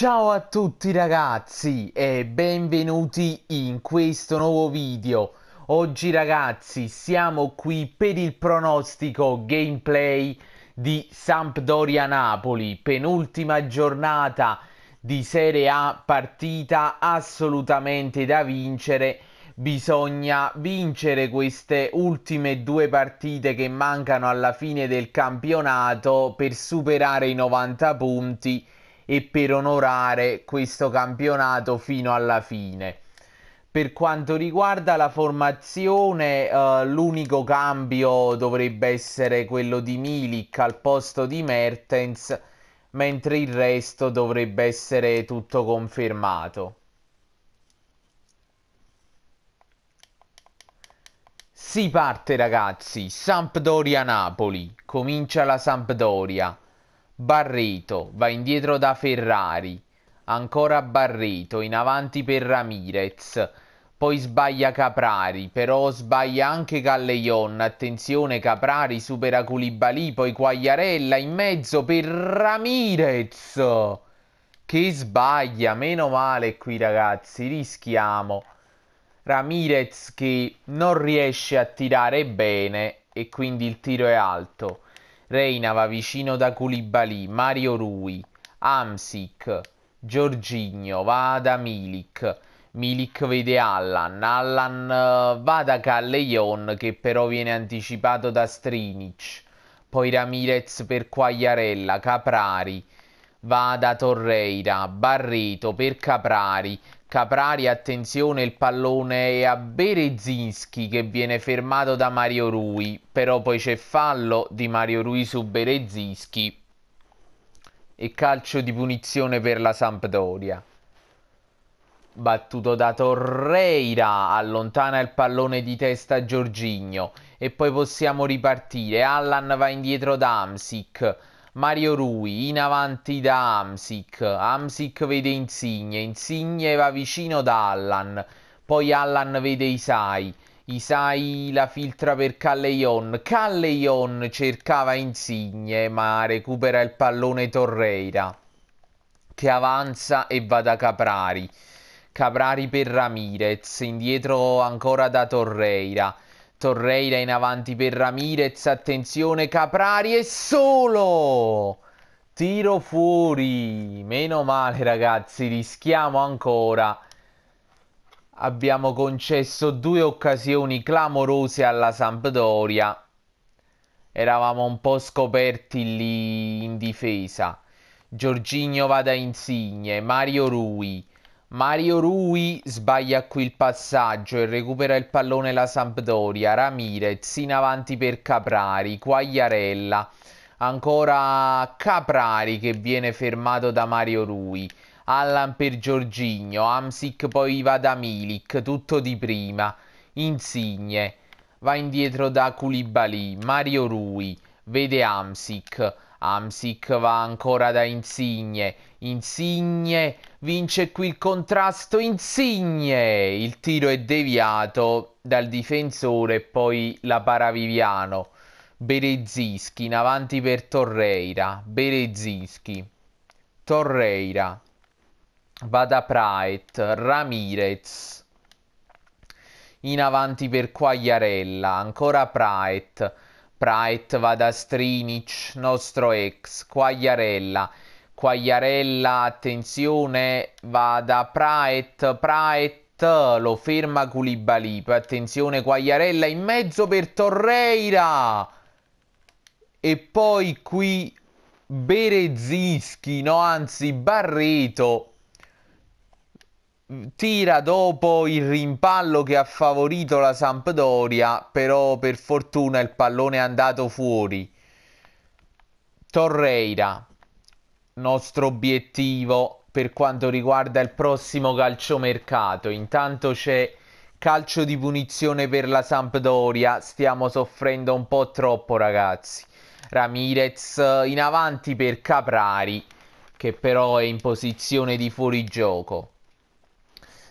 Ciao a tutti ragazzi e benvenuti in questo nuovo video. Oggi ragazzi siamo qui per il pronostico gameplay di Sampdoria Napoli, penultima giornata di Serie A, partita assolutamente da vincere. Bisogna vincere queste ultime due partite che mancano alla fine del campionato per superare i 90 punti e per onorare questo campionato fino alla fine. Per quanto riguarda la formazione, eh, l'unico cambio dovrebbe essere quello di Milik al posto di Mertens, mentre il resto dovrebbe essere tutto confermato. Si parte ragazzi, Sampdoria Napoli, comincia la Sampdoria. Barreto, va indietro da Ferrari, ancora Barreto, in avanti per Ramirez, poi sbaglia Caprari, però sbaglia anche Calleion, attenzione Caprari supera Culibali, poi Quagliarella in mezzo per Ramirez, che sbaglia, meno male qui ragazzi, rischiamo. Ramirez che non riesce a tirare bene e quindi il tiro è alto. Reina va vicino da Culibali, Mario Rui, Amsic, Giorginio, da Milik. Milik vede Allan, Allan eh, va da Callejon che però viene anticipato da Strinic, poi Ramirez per Quagliarella, Caprari, va da Torreira, Barreto per Caprari, Caprari, attenzione, il pallone è a Berezinski che viene fermato da Mario Rui, però poi c'è fallo di Mario Rui su Berezinski e calcio di punizione per la Sampdoria. Battuto da Torreira, allontana il pallone di testa Giorgigno e poi possiamo ripartire. Allan va indietro da Amsic Mario Rui, in avanti da Amsic, Amsic vede Insigne, Insigne va vicino da Allan, poi Allan vede Isai, Isai la filtra per Calleion, Calleion cercava Insigne ma recupera il pallone Torreira che avanza e va da Caprari, Caprari per Ramirez, indietro ancora da Torreira. Torreira in avanti per Ramirez, attenzione Caprari e solo! Tiro fuori, meno male ragazzi, rischiamo ancora. Abbiamo concesso due occasioni clamorose alla Sampdoria. Eravamo un po' scoperti lì in difesa. Giorginio va da Insigne, Mario Rui, Mario Rui sbaglia qui il passaggio e recupera il pallone la Sampdoria, Ramirez in avanti per Caprari, Quagliarella, ancora Caprari che viene fermato da Mario Rui, Allan per Giorgigno, Amsic poi va da Milik, tutto di prima, Insigne, va indietro da Culibali, Mario Rui, vede Amsic, Amsic va ancora da Insigne. Insigne vince qui il contrasto. Insigne! Il tiro è deviato dal difensore e poi la paraviviano. Berezzinski in avanti per Torreira. Berezzinski. Torreira. Vada Praet. Ramirez. In avanti per Quagliarella. Ancora Praet. Pride va da Strinic, nostro ex, Quagliarella. Quagliarella, attenzione, va da Praet, Praet lo ferma Culibalip, attenzione Quagliarella in mezzo per Torreira e poi qui Berezinski, no anzi Barreto tira dopo il rimpallo che ha favorito la Sampdoria, però per fortuna il pallone è andato fuori. Torreira, nostro obiettivo per quanto riguarda il prossimo calciomercato. Intanto c'è calcio di punizione per la Sampdoria, stiamo soffrendo un po' troppo ragazzi. Ramirez in avanti per Caprari, che però è in posizione di fuorigioco.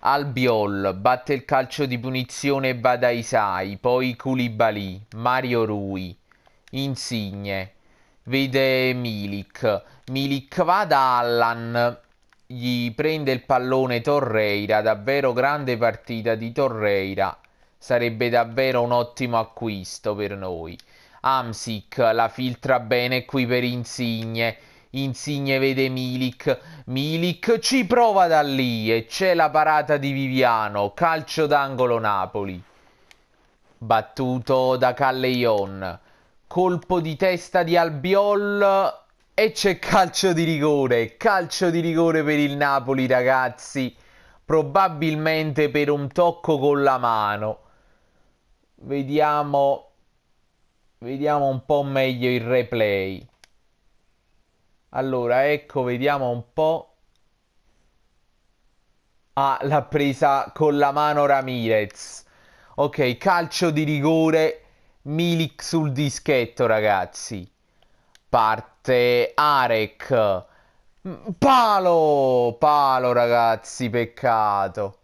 Albiol batte il calcio di punizione Badaisai, poi Koulibaly, Mario Rui, Insigne, vede Milik, Milik va da Allan, gli prende il pallone Torreira, davvero grande partita di Torreira, sarebbe davvero un ottimo acquisto per noi. Amsic la filtra bene qui per Insigne, Insigne vede Milik, Milik ci prova da lì e c'è la parata di Viviano, calcio d'angolo Napoli. Battuto da Calleion, colpo di testa di Albiol e c'è calcio di rigore, calcio di rigore per il Napoli ragazzi, probabilmente per un tocco con la mano. Vediamo, vediamo un po' meglio il replay. Allora, ecco, vediamo un po'. Ah, l'ha presa con la mano Ramirez. Ok, calcio di rigore, Milik sul dischetto, ragazzi. Parte Arek. Mm, palo, palo, ragazzi, peccato.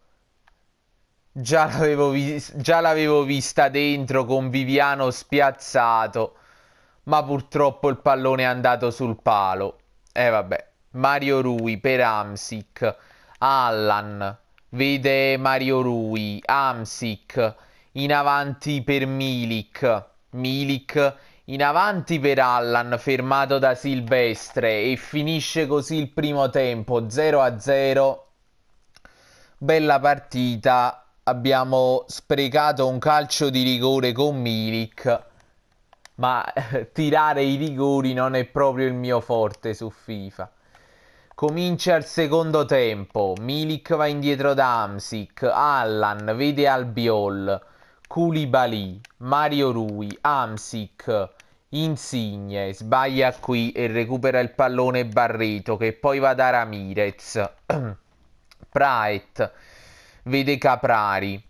Già l'avevo, vis- vista dentro con Viviano spiazzato ma purtroppo il pallone è andato sul palo. E eh, vabbè, Mario Rui per Amsic, Allan, vede Mario Rui, Amsic, in avanti per Milik, Milik in avanti per Allan, fermato da Silvestre e finisce così il primo tempo 0 a 0. Bella partita, abbiamo sprecato un calcio di rigore con Milik ma tirare i rigori non è proprio il mio forte su FIFA. Comincia il secondo tempo, Milik va indietro da Amsic, Allan vede Albiol, Koulibaly, Mario Rui, Amsic, Insigne, sbaglia qui e recupera il pallone Barreto che poi va da Ramirez, Praet, vede Caprari,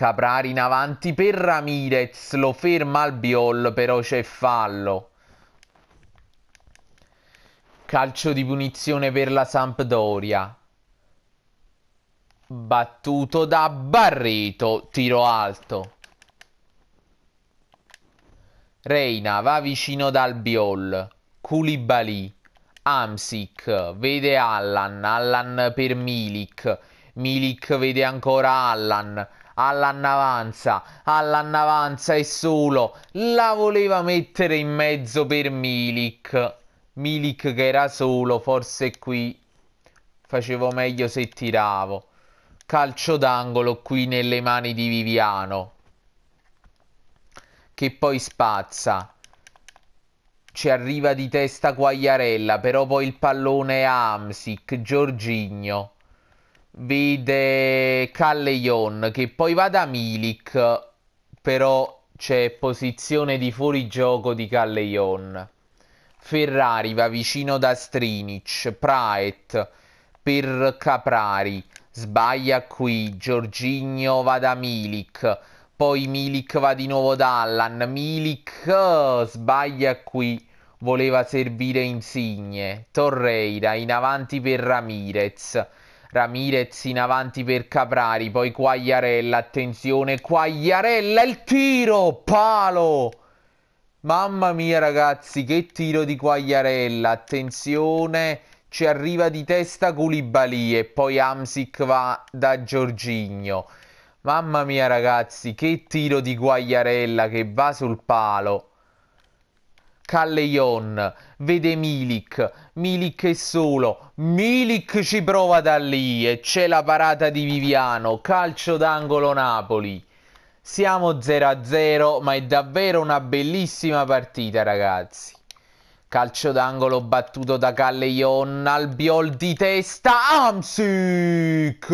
Caprari in avanti per Ramirez, lo ferma al Biol, però c'è fallo. Calcio di punizione per la Sampdoria. Battuto da Barreto, tiro alto. Reina va vicino ad Albiol. Koulibaly. Amsic vede Allan, Allan per Milik, Milik vede ancora Allan, all'annavanza, all'annavanza e solo la voleva mettere in mezzo per Milik. Milik che era solo, forse qui facevo meglio se tiravo. Calcio d'angolo qui nelle mani di Viviano. Che poi spazza. Ci arriva di testa Quagliarella, però poi il pallone a Amsic, Giorgigno vede Callejon che poi va da Milik, però c'è posizione di fuorigioco di Callejon. Ferrari va vicino da Strinic, Praet per Caprari, sbaglia qui, Giorginio va da Milik, poi Milik va di nuovo da Allan, Milik eh, sbaglia qui, voleva servire Insigne, Torreira in avanti per Ramirez, Ramirez in avanti per Caprari, poi Quagliarella, attenzione, Quagliarella, il tiro, palo! Mamma mia ragazzi, che tiro di Quagliarella, attenzione, ci arriva di testa Culibali e poi Amsic va da Giorgigno. Mamma mia ragazzi, che tiro di Guagliarella che va sul palo. Calleion, vede Milik, Milik è solo, Milik ci prova da lì e c'è la parata di Viviano, calcio d'angolo Napoli. Siamo 0-0, ma è davvero una bellissima partita, ragazzi. Calcio d'angolo battuto da Calleion, Albiol di testa, Amsic!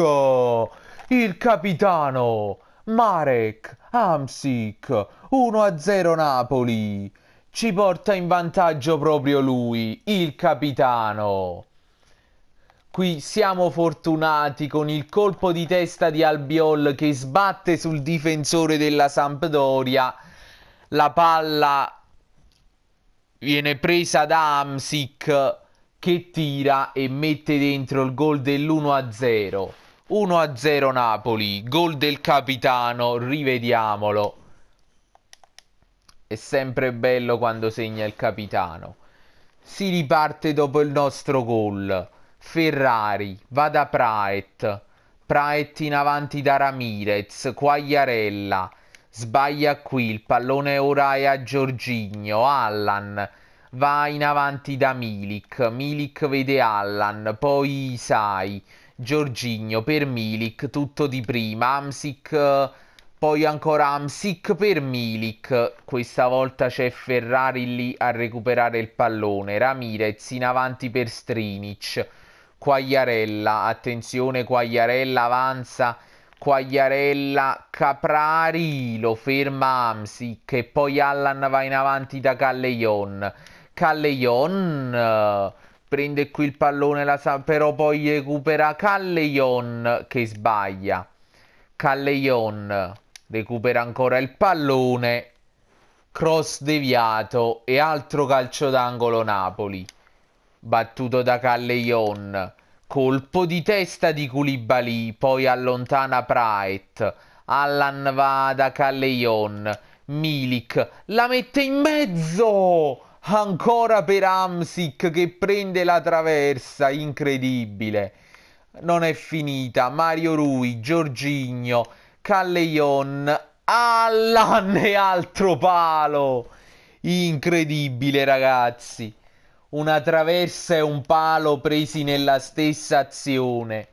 Il capitano, Marek Amsic, 1-0 Napoli ci porta in vantaggio proprio lui, il capitano. Qui siamo fortunati con il colpo di testa di Albiol che sbatte sul difensore della Sampdoria. La palla viene presa da Amsic che tira e mette dentro il gol dell'1-0. 1-0 Napoli, gol del capitano, rivediamolo è sempre bello quando segna il capitano. Si riparte dopo il nostro gol. Ferrari va da Praet. Praet in avanti da Ramirez, Quagliarella. Sbaglia qui, il pallone ora è a Giorgigno, Allan. Va in avanti da Milik, Milik vede Allan, poi sai. Giorgigno per Milik, tutto di prima, Amsic eh, poi ancora Amsic per Milik, questa volta c'è Ferrari lì a recuperare il pallone, Ramirez in avanti per Strinic, Quagliarella, attenzione Quagliarella avanza, Quagliarella Caprari, lo ferma Amsic e poi Allan va in avanti da Calleion, Calleion eh, prende qui il pallone, la, però poi recupera Calleion che sbaglia, Calleion recupera ancora il pallone, cross deviato e altro calcio d'angolo Napoli, battuto da Calleion, colpo di testa di Culibali, poi allontana Praet, Allan va da Calleion, Milik la mette in mezzo! Ancora per Amsic che prende la traversa, incredibile. Non è finita. Mario Rui, Giorgigno, Calleion. Allan e altro palo. Incredibile, ragazzi. Una traversa e un palo presi nella stessa azione.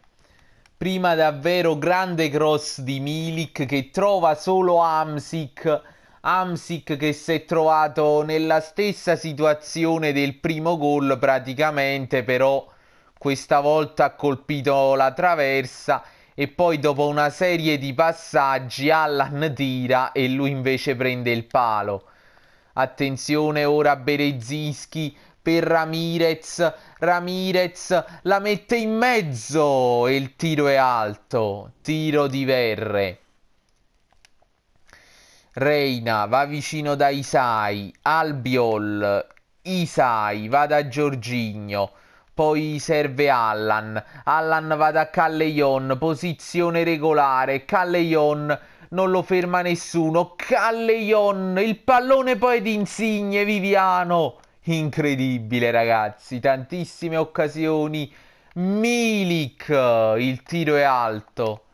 Prima davvero grande cross di Milik che trova solo Amsic. Amsic che si è trovato nella stessa situazione del primo gol praticamente, però questa volta ha colpito la traversa e poi dopo una serie di passaggi Allan tira e lui invece prende il palo. Attenzione ora Berezinski per Ramirez, Ramirez la mette in mezzo e il tiro è alto, tiro di Verre. Reina va vicino da Isai, Albiol, Isai va da Giorgigno. Poi serve Allan. Allan va da Callejon, posizione regolare. Callejon non lo ferma nessuno. Callejon, il pallone poi di Insigne, Viviano. Incredibile ragazzi, tantissime occasioni. Milik, il tiro è alto.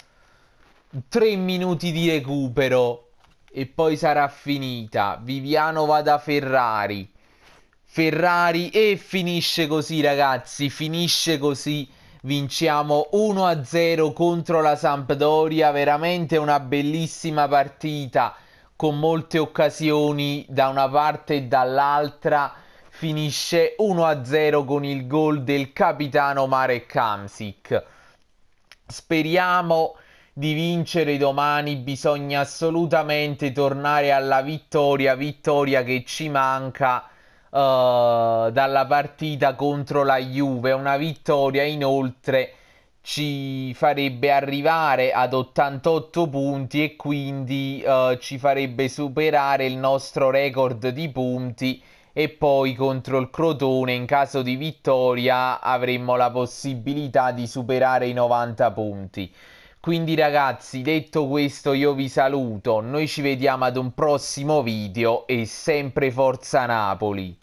Tre minuti di recupero e poi sarà finita. Viviano va da Ferrari. Ferrari e finisce così ragazzi, finisce così. Vinciamo 1-0 contro la Sampdoria, veramente una bellissima partita con molte occasioni da una parte e dall'altra. Finisce 1-0 con il gol del capitano Marek Kamsik. Speriamo di vincere domani, bisogna assolutamente tornare alla vittoria, vittoria che ci manca Uh, dalla partita contro la Juve. Una vittoria inoltre ci farebbe arrivare ad 88 punti e quindi uh, ci farebbe superare il nostro record di punti e poi contro il Crotone in caso di vittoria avremmo la possibilità di superare i 90 punti. Quindi ragazzi, detto questo io vi saluto, noi ci vediamo ad un prossimo video e sempre Forza Napoli!